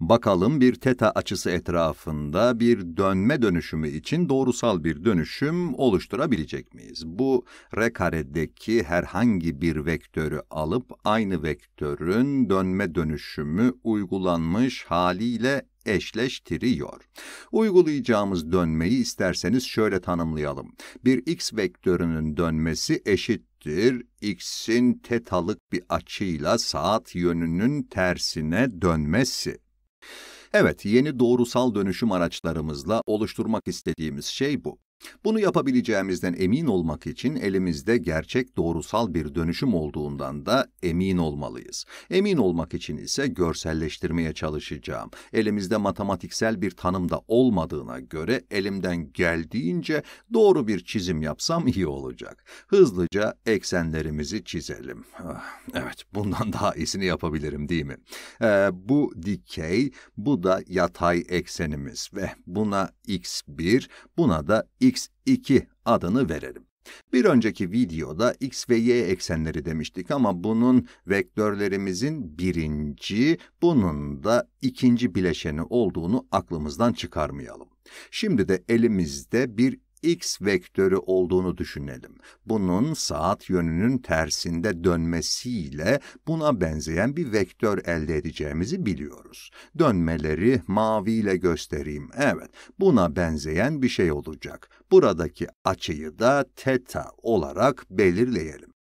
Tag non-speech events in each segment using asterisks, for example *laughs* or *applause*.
Bakalım bir teta açısı etrafında bir dönme dönüşümü için doğrusal bir dönüşüm oluşturabilecek miyiz? Bu r karedeki herhangi bir vektörü alıp aynı vektörün dönme dönüşümü uygulanmış haliyle eşleştiriyor. Uygulayacağımız dönmeyi isterseniz şöyle tanımlayalım. Bir x vektörünün dönmesi eşittir x'in tetalık bir açıyla saat yönünün tersine dönmesi. Evet, yeni doğrusal dönüşüm araçlarımızla oluşturmak istediğimiz şey bu. Bunu yapabileceğimizden emin olmak için elimizde gerçek doğrusal bir dönüşüm olduğundan da emin olmalıyız. Emin olmak için ise görselleştirmeye çalışacağım. Elimizde matematiksel bir tanım da olmadığına göre elimden geldiğince doğru bir çizim yapsam iyi olacak. Hızlıca eksenlerimizi çizelim. Ah, evet, bundan daha iyisini yapabilirim değil mi? Ee, bu dikey, bu da yatay eksenimiz ve buna x1, buna da x x2 adını verelim. Bir önceki videoda x ve y eksenleri demiştik ama bunun vektörlerimizin birinci, bunun da ikinci bileşeni olduğunu aklımızdan çıkarmayalım. Şimdi de elimizde bir x vektörü olduğunu düşünelim. Bunun saat yönünün tersinde dönmesiyle buna benzeyen bir vektör elde edeceğimizi biliyoruz. Dönmeleri maviyle göstereyim. Evet, buna benzeyen bir şey olacak. Buradaki açıyı da teta olarak belirleyelim.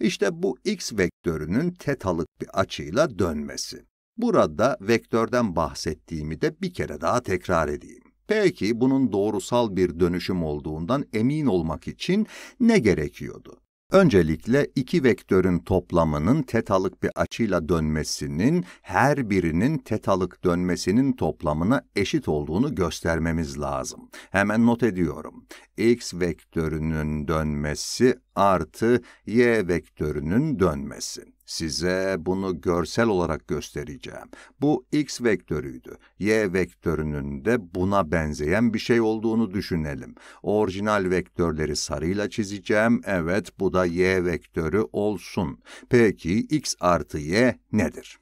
İşte bu x vektörünün tetalık bir açıyla dönmesi. Burada vektörden bahsettiğimi de bir kere daha tekrar edeyim. Peki bunun doğrusal bir dönüşüm olduğundan emin olmak için ne gerekiyordu? Öncelikle iki vektörün toplamının tetalık bir açıyla dönmesinin her birinin tetalık dönmesinin toplamına eşit olduğunu göstermemiz lazım. Hemen not ediyorum. x vektörünün dönmesi artı y vektörünün dönmesi. Size bunu görsel olarak göstereceğim. Bu x vektörüydü. Y vektörünün de buna benzeyen bir şey olduğunu düşünelim. Orijinal vektörleri sarıyla çizeceğim. Evet, bu da y vektörü olsun. Peki x artı y nedir?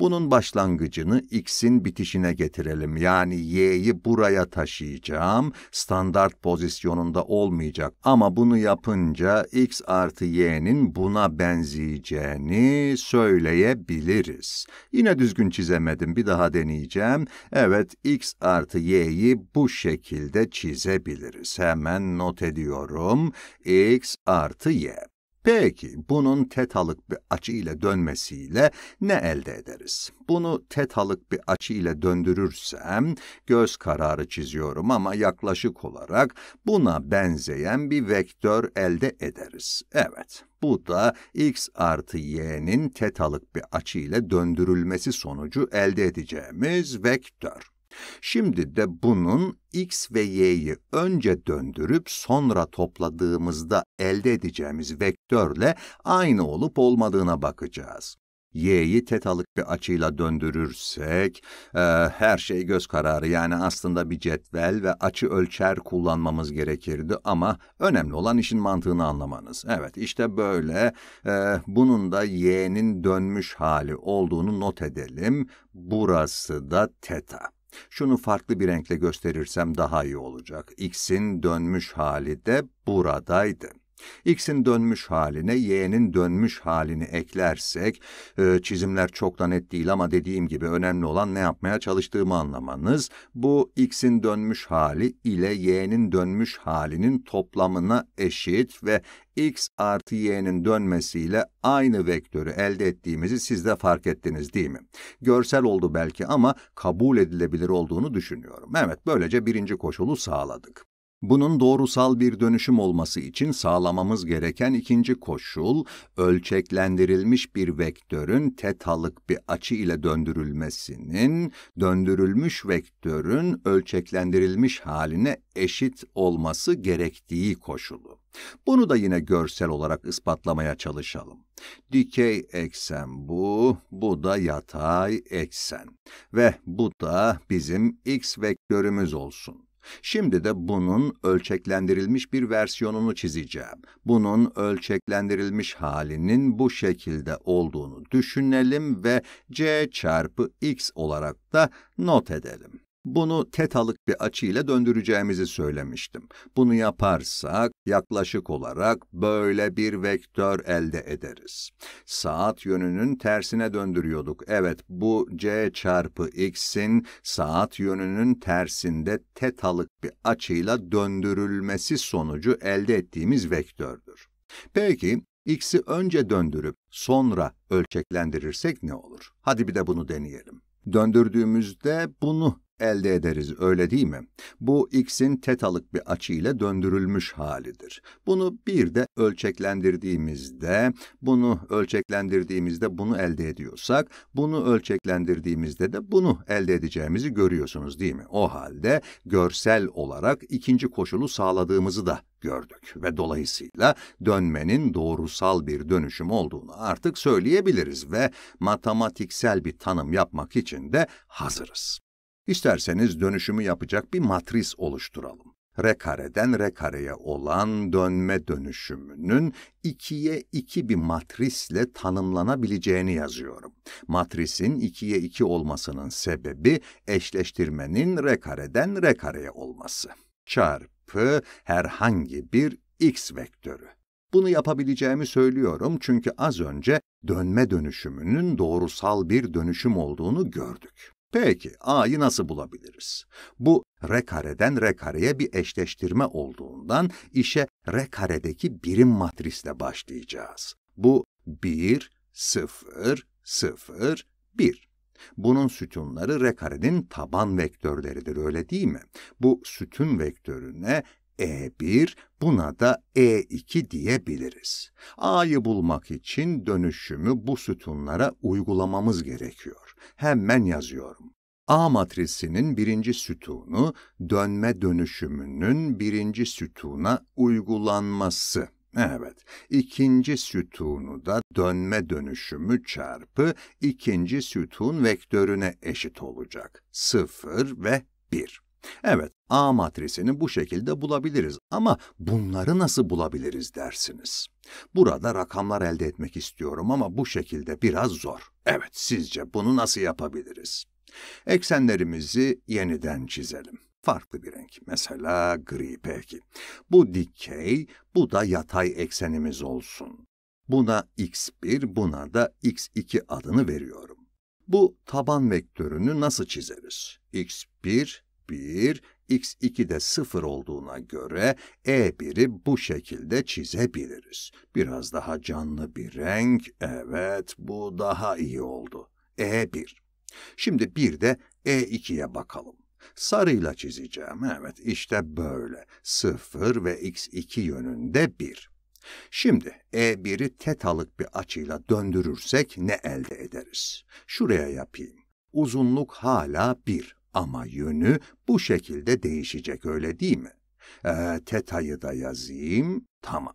Bunun başlangıcını x'in bitişine getirelim. Yani y'yi buraya taşıyacağım. Standart pozisyonunda olmayacak. Ama bunu yapınca x artı y'nin buna benzeyeceğini söyleyebiliriz. Yine düzgün çizemedim. Bir daha deneyeceğim. Evet, x artı y'yi bu şekilde çizebiliriz. Hemen not ediyorum. x artı y. Peki bunun tetalık bir açıyla dönmesiyle ne elde ederiz? Bunu tetalık bir açıyla döndürürsem göz kararı çiziyorum ama yaklaşık olarak buna benzeyen bir vektör elde ederiz. Evet. Bu da x artı y'nin tetalık bir açıyla döndürülmesi sonucu elde edeceğimiz vektör. Şimdi de bunun x ve y'yi önce döndürüp sonra topladığımızda elde edeceğimiz vektörle aynı olup olmadığına bakacağız. y'yi tetalık bir açıyla döndürürsek e, her şey göz kararı yani aslında bir cetvel ve açı ölçer kullanmamız gerekirdi ama önemli olan işin mantığını anlamanız. Evet işte böyle e, bunun da y'nin dönmüş hali olduğunu not edelim. Burası da teta. Şunu farklı bir renkle gösterirsem daha iyi olacak. X'in dönmüş hali de buradaydı. X'in dönmüş haline Y'nin dönmüş halini eklersek, e, çizimler çok da net değil ama dediğim gibi önemli olan ne yapmaya çalıştığımı anlamanız. Bu X'in dönmüş hali ile Y'nin dönmüş halinin toplamına eşit ve X artı Y'nin dönmesiyle aynı vektörü elde ettiğimizi siz de fark ettiniz değil mi? Görsel oldu belki ama kabul edilebilir olduğunu düşünüyorum. Evet böylece birinci koşulu sağladık. Bunun doğrusal bir dönüşüm olması için sağlamamız gereken ikinci koşul, ölçeklendirilmiş bir vektörün tetalık bir açı ile döndürülmesinin, döndürülmüş vektörün ölçeklendirilmiş haline eşit olması gerektiği koşulu. Bunu da yine görsel olarak ispatlamaya çalışalım. Dikey eksen bu, bu da yatay eksen ve bu da bizim x vektörümüz olsun. Şimdi de bunun ölçeklendirilmiş bir versiyonunu çizeceğim. Bunun ölçeklendirilmiş halinin bu şekilde olduğunu düşünelim ve c çarpı x olarak da not edelim. Bunu tetalık bir açıyla döndüreceğimizi söylemiştim. Bunu yaparsak yaklaşık olarak böyle bir vektör elde ederiz. Saat yönünün tersine döndürüyorduk. Evet bu c çarpı x'in saat yönünün tersinde tetalık bir açıyla döndürülmesi sonucu elde ettiğimiz vektördür. Peki x'i önce döndürüp sonra ölçeklendirirsek ne olur? Hadi bir de bunu deneyelim. Döndürdüğümüzde bunu elde ederiz öyle değil mi? Bu x'in tetalık bir açı ile döndürülmüş halidir. Bunu bir de ölçeklendirdiğimizde, bunu ölçeklendirdiğimizde bunu elde ediyorsak, bunu ölçeklendirdiğimizde de bunu elde edeceğimizi görüyorsunuz değil mi? O halde görsel olarak ikinci koşulu sağladığımızı da gördük ve dolayısıyla dönmenin doğrusal bir dönüşüm olduğunu artık söyleyebiliriz ve matematiksel bir tanım yapmak için de hazırız. İsterseniz dönüşümü yapacak bir matris oluşturalım. R kareden R kareye olan dönme dönüşümünün 2'ye 2 bir matrisle tanımlanabileceğini yazıyorum. Matrisin 2'ye 2 olmasının sebebi eşleştirmenin R kareden R kareye olması. Çarpı herhangi bir x vektörü. Bunu yapabileceğimi söylüyorum çünkü az önce dönme dönüşümünün doğrusal bir dönüşüm olduğunu gördük. Peki a'yı nasıl bulabiliriz? Bu r kareden r kareye bir eşleştirme olduğundan işe r karedeki birim matrisle başlayacağız. Bu 1, 0, 0, 1. Bunun sütunları r karenin taban vektörleridir öyle değil mi? Bu sütun vektörüne e1, buna da E2 diyebiliriz. A'yı bulmak için dönüşümü bu sütunlara uygulamamız gerekiyor. Hemen yazıyorum. A matrisinin birinci sütunu dönme dönüşümünün birinci sütuna uygulanması. Evet, ikinci sütunu da dönme dönüşümü çarpı ikinci sütun vektörüne eşit olacak. 0 ve 1. Evet, A matrisini bu şekilde bulabiliriz ama bunları nasıl bulabiliriz dersiniz. Burada rakamlar elde etmek istiyorum ama bu şekilde biraz zor. Evet, sizce bunu nasıl yapabiliriz? Eksenlerimizi yeniden çizelim. Farklı bir renk, mesela gri peki. Bu dikey, bu da yatay eksenimiz olsun. Buna x1, buna da x2 adını veriyorum. Bu taban vektörünü nasıl çizeriz? x1, 1, x2 de 0 olduğuna göre E1'i bu şekilde çizebiliriz. Biraz daha canlı bir renk, evet bu daha iyi oldu. E1. Şimdi bir de E2'ye bakalım. Sarıyla çizeceğim, evet işte böyle. 0 ve x2 yönünde 1. Şimdi E1'i tetalık bir açıyla döndürürsek ne elde ederiz? Şuraya yapayım. Uzunluk hala 1 ama yönü bu şekilde değişecek öyle değil mi? E, teta'yı da yazayım. Tamam.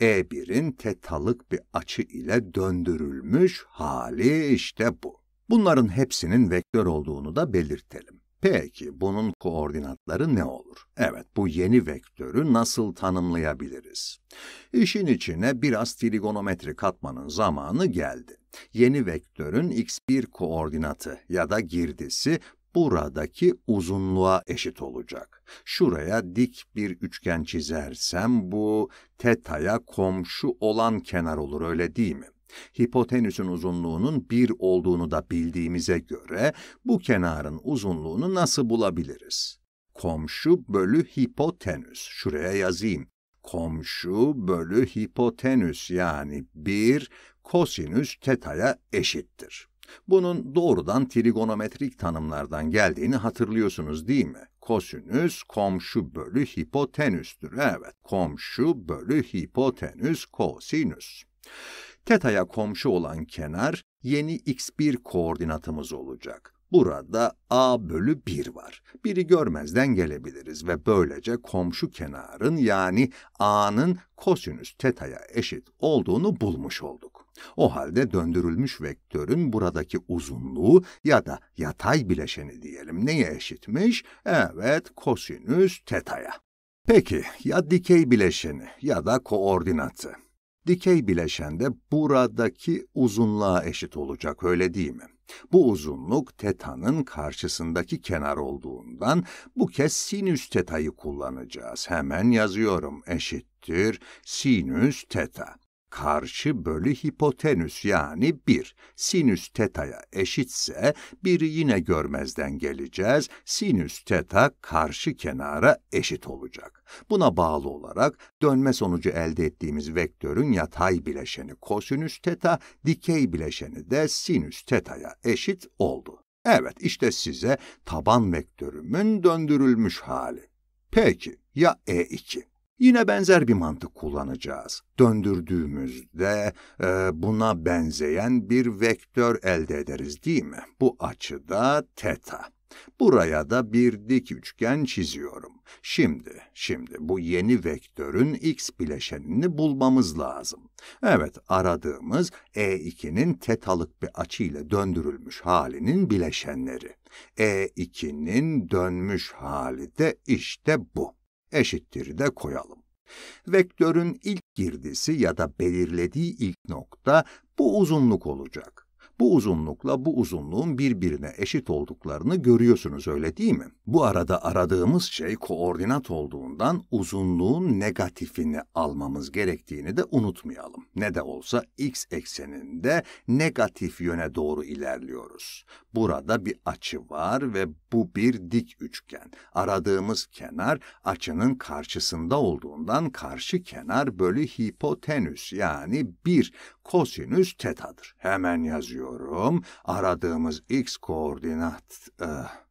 E1'in tetalık bir açı ile döndürülmüş hali işte bu. Bunların hepsinin vektör olduğunu da belirtelim. Peki bunun koordinatları ne olur? Evet, bu yeni vektörü nasıl tanımlayabiliriz? İşin içine biraz trigonometri katmanın zamanı geldi. Yeni vektörün x1 koordinatı ya da girdisi buradaki uzunluğa eşit olacak. Şuraya dik bir üçgen çizersem bu teta'ya komşu olan kenar olur öyle değil mi? Hipotenüsün uzunluğunun 1 olduğunu da bildiğimize göre bu kenarın uzunluğunu nasıl bulabiliriz? Komşu bölü hipotenüs. Şuraya yazayım. Komşu bölü hipotenüs yani 1 kosinüs teta'ya eşittir. Bunun doğrudan trigonometrik tanımlardan geldiğini hatırlıyorsunuz değil mi? Kosinüs komşu bölü hipotenüstür. Evet, komşu bölü hipotenüs kosinüs. Teta'ya komşu olan kenar yeni x1 koordinatımız olacak. Burada a bölü 1 var. 1'i görmezden gelebiliriz ve böylece komşu kenarın yani a'nın kosinüs teta'ya eşit olduğunu bulmuş olduk. O halde döndürülmüş vektörün buradaki uzunluğu ya da yatay bileşeni diyelim neye eşitmiş? Evet, kosinüs teta'ya. Peki ya dikey bileşeni ya da koordinatı? Dikey bileşen de buradaki uzunluğa eşit olacak öyle değil mi? Bu uzunluk teta'nın karşısındaki kenar olduğundan bu kez sinüs teta'yı kullanacağız. Hemen yazıyorum eşittir sinüs teta karşı bölü hipotenüs yani 1 sinüs teta'ya eşitse 1'i yine görmezden geleceğiz. Sinüs teta karşı kenara eşit olacak. Buna bağlı olarak dönme sonucu elde ettiğimiz vektörün yatay bileşeni kosinüs teta, dikey bileşeni de sinüs teta'ya eşit oldu. Evet işte size taban vektörümün döndürülmüş hali. Peki ya E2? Yine benzer bir mantık kullanacağız. Döndürdüğümüzde e, buna benzeyen bir vektör elde ederiz değil mi? Bu açıda teta. Buraya da bir dik üçgen çiziyorum. Şimdi, şimdi bu yeni vektörün x bileşenini bulmamız lazım. Evet, aradığımız E2'nin tetalık bir açıyla döndürülmüş halinin bileşenleri. E2'nin dönmüş hali de işte bu eşittir de koyalım. Vektörün ilk girdisi ya da belirlediği ilk nokta bu uzunluk olacak. Bu uzunlukla bu uzunluğun birbirine eşit olduklarını görüyorsunuz öyle değil mi? Bu arada aradığımız şey koordinat olduğundan uzunluğun negatifini almamız gerektiğini de unutmayalım. Ne de olsa x ekseninde negatif yöne doğru ilerliyoruz. Burada bir açı var ve bu bir dik üçgen. Aradığımız kenar açının karşısında olduğundan karşı kenar bölü hipotenüs yani 1 kosinüs tetadır. Hemen yazıyorum. Aradığımız x koordinat... Uh,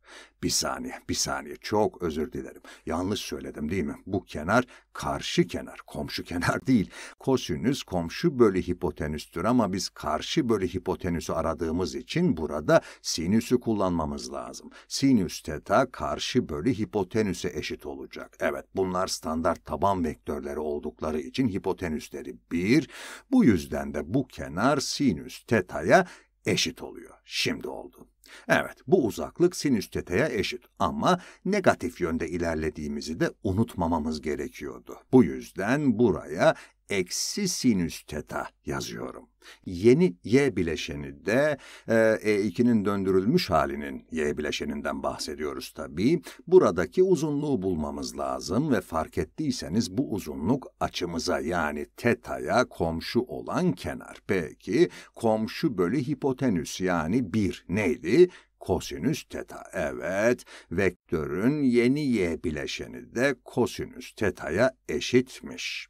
bir saniye, bir saniye. Çok özür dilerim. Yanlış söyledim değil mi? Bu kenar karşı kenar, komşu kenar *laughs* değil. Kosinüs komşu bölü hipotenüstür ama biz karşı bölü hipotenüsü aradığımız için burada sinüsü kullanmamız lazım. Sinüs teta karşı bölü hipotenüse eşit olacak. Evet, bunlar standart taban vektörleri oldukları için hipotenüsleri 1. Bu yüzden de bu kenar sinüs teta'ya eşit oluyor. Şimdi oldu. Evet, bu uzaklık sinüs teta'ya eşit ama negatif yönde ilerlediğimizi de unutmamamız gerekiyordu. Bu yüzden buraya eksi sinüs teta yazıyorum. Yeni y bileşeni de e, E2'nin döndürülmüş halinin y bileşeninden bahsediyoruz tabii. Buradaki uzunluğu bulmamız lazım ve fark ettiyseniz bu uzunluk açımıza yani teta'ya komşu olan kenar. Peki komşu bölü hipotenüs yani 1 neydi? kosinüs teta. Evet, vektörün yeni y bileşeni de kosinüs teta'ya eşitmiş.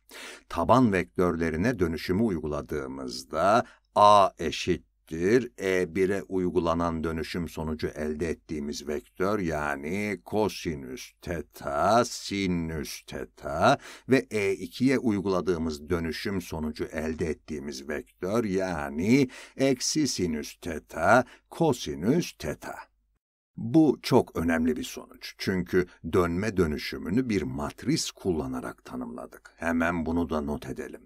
Taban vektörlerine dönüşümü uyguladığımızda a eşit eşittir E1'e uygulanan dönüşüm sonucu elde ettiğimiz vektör yani kosinüs teta, sinüs teta ve E2'ye uyguladığımız dönüşüm sonucu elde ettiğimiz vektör yani eksi sinüs teta, kosinüs teta. Bu çok önemli bir sonuç. Çünkü dönme dönüşümünü bir matris kullanarak tanımladık. Hemen bunu da not edelim.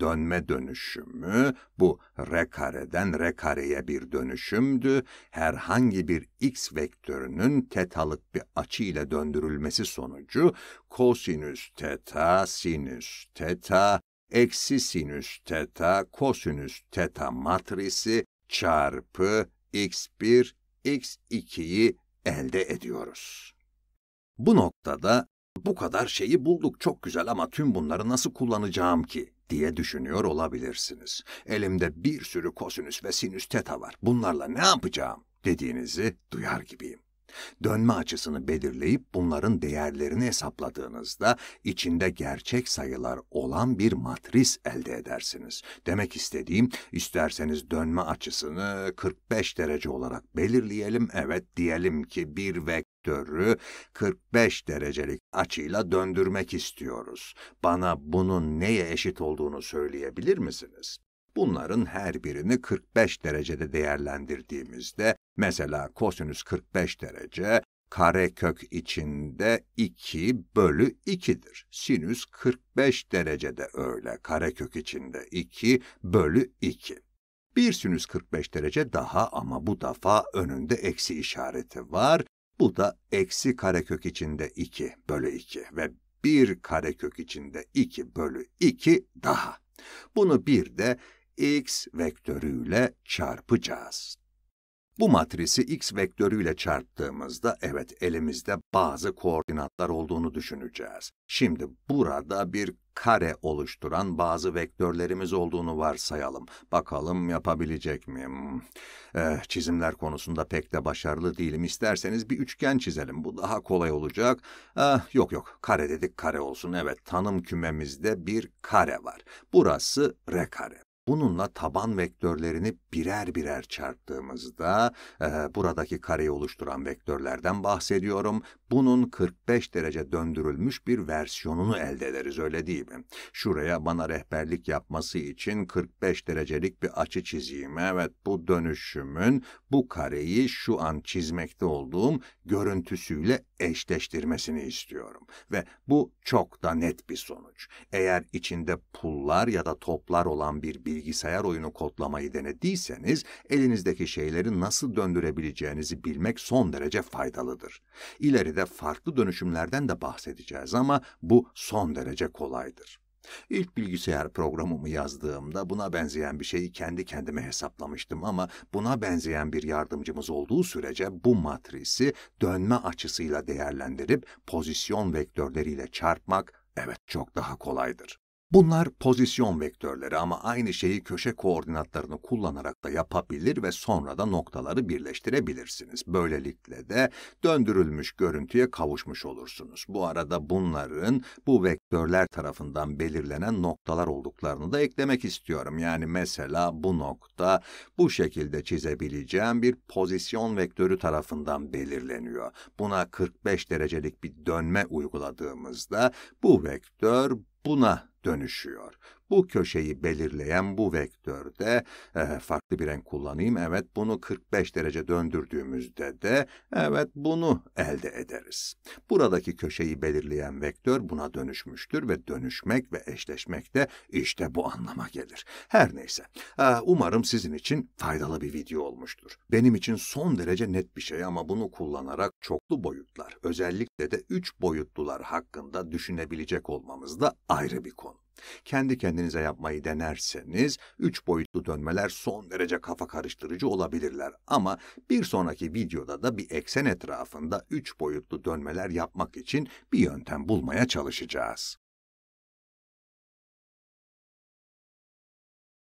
Dönme dönüşümü bu r kareden r kareye bir dönüşümdü. Herhangi bir x vektörünün tetalık bir açı ile döndürülmesi sonucu kosinüs teta, sinüs teta, eksi sinüs teta, kosinüs teta matrisi çarpı x1, x2'yi elde ediyoruz. Bu noktada bu kadar şeyi bulduk çok güzel ama tüm bunları nasıl kullanacağım ki diye düşünüyor olabilirsiniz. Elimde bir sürü kosinüs ve sinüs teta var. Bunlarla ne yapacağım dediğinizi duyar gibiyim. Dönme açısını belirleyip bunların değerlerini hesapladığınızda içinde gerçek sayılar olan bir matris elde edersiniz. Demek istediğim isterseniz dönme açısını 45 derece olarak belirleyelim. Evet diyelim ki bir vektörü 45 derecelik açıyla döndürmek istiyoruz. Bana bunun neye eşit olduğunu söyleyebilir misiniz? Bunların her birini 45 derecede değerlendirdiğimizde Mesela kosinüs 45 derece karekök içinde 2 bölü 2'dir. Sinüs 45 derecede öyle karekök içinde 2 bölü 2. Bir sinüs 45 derece daha ama bu defa önünde eksi işareti var. Bu da eksi karekök içinde 2 bölü 2 ve bir karekök içinde 2 bölü 2 daha. Bunu bir de x vektörüyle çarpacağız. Bu matrisi x vektörüyle çarptığımızda evet elimizde bazı koordinatlar olduğunu düşüneceğiz. Şimdi burada bir kare oluşturan bazı vektörlerimiz olduğunu varsayalım. Bakalım yapabilecek miyim? Eh, çizimler konusunda pek de başarılı değilim. İsterseniz bir üçgen çizelim. Bu daha kolay olacak. Eh, yok yok kare dedik kare olsun. Evet tanım kümemizde bir kare var. Burası r kare. Bununla taban vektörlerini birer birer çarptığımızda e, buradaki kareyi oluşturan vektörlerden bahsediyorum. Bunun 45 derece döndürülmüş bir versiyonunu elde ederiz öyle değil mi? Şuraya bana rehberlik yapması için 45 derecelik bir açı çizeyim. Evet bu dönüşümün bu kareyi şu an çizmekte olduğum görüntüsüyle eşleştirmesini istiyorum. Ve bu çok da net bir sonuç. Eğer içinde pullar ya da toplar olan bir bilgisayar oyunu kodlamayı denediyseniz elinizdeki şeyleri nasıl döndürebileceğinizi bilmek son derece faydalıdır. İleride farklı dönüşümlerden de bahsedeceğiz ama bu son derece kolaydır. İlk bilgisayar programımı yazdığımda buna benzeyen bir şeyi kendi kendime hesaplamıştım ama buna benzeyen bir yardımcımız olduğu sürece bu matrisi dönme açısıyla değerlendirip pozisyon vektörleriyle çarpmak evet çok daha kolaydır. Bunlar pozisyon vektörleri ama aynı şeyi köşe koordinatlarını kullanarak da yapabilir ve sonra da noktaları birleştirebilirsiniz. Böylelikle de döndürülmüş görüntüye kavuşmuş olursunuz. Bu arada bunların bu vektörler tarafından belirlenen noktalar olduklarını da eklemek istiyorum. Yani mesela bu nokta bu şekilde çizebileceğim bir pozisyon vektörü tarafından belirleniyor. Buna 45 derecelik bir dönme uyguladığımızda bu vektör buna dönüşüyor bu köşeyi belirleyen bu vektörde e, farklı bir renk kullanayım. Evet bunu 45 derece döndürdüğümüzde de evet bunu elde ederiz. Buradaki köşeyi belirleyen vektör buna dönüşmüştür ve dönüşmek ve eşleşmek de işte bu anlama gelir. Her neyse e, umarım sizin için faydalı bir video olmuştur. Benim için son derece net bir şey ama bunu kullanarak çoklu boyutlar özellikle de 3 boyutlular hakkında düşünebilecek olmamız da ayrı bir konu. Kendi kendinize yapmayı denerseniz üç boyutlu dönmeler son derece kafa karıştırıcı olabilirler ama bir sonraki videoda da bir eksen etrafında üç boyutlu dönmeler yapmak için bir yöntem bulmaya çalışacağız.